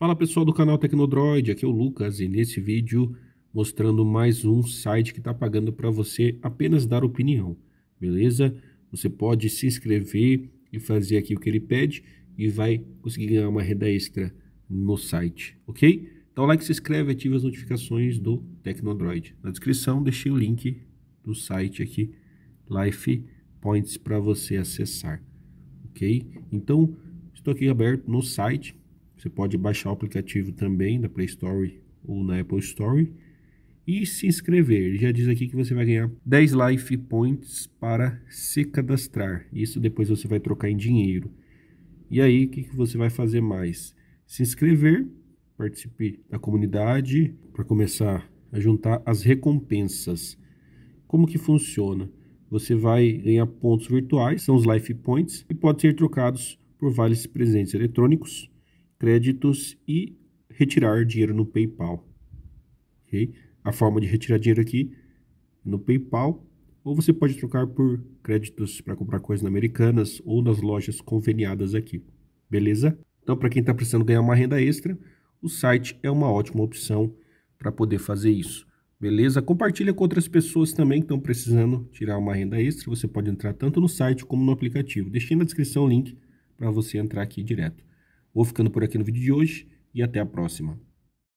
Fala pessoal do canal Tecnodroid, aqui é o Lucas e nesse vídeo mostrando mais um site que está pagando para você apenas dar opinião, beleza? Você pode se inscrever e fazer aqui o que ele pede e vai conseguir ganhar uma renda extra no site, ok? Então like, se inscreve, ative as notificações do Tecnodroid. Na descrição deixei o link do site aqui, Life Points, para você acessar, ok? Então estou aqui aberto no site, você pode baixar o aplicativo também da Play Store ou na Apple Store e se inscrever. Ele já diz aqui que você vai ganhar 10 life points para se cadastrar. Isso depois você vai trocar em dinheiro. E aí, o que, que você vai fazer mais? Se inscrever, participe da comunidade para começar a juntar as recompensas. Como que funciona? Você vai ganhar pontos virtuais, são os life points, e pode ser trocados por vários presentes eletrônicos créditos e retirar dinheiro no PayPal. Okay? A forma de retirar dinheiro aqui no PayPal, ou você pode trocar por créditos para comprar coisas na Americanas ou nas lojas conveniadas aqui. Beleza? Então, para quem está precisando ganhar uma renda extra, o site é uma ótima opção para poder fazer isso. Beleza? Compartilha com outras pessoas também que estão precisando tirar uma renda extra. Você pode entrar tanto no site como no aplicativo. Deixei na descrição o link para você entrar aqui direto. Vou ficando por aqui no vídeo de hoje e até a próxima.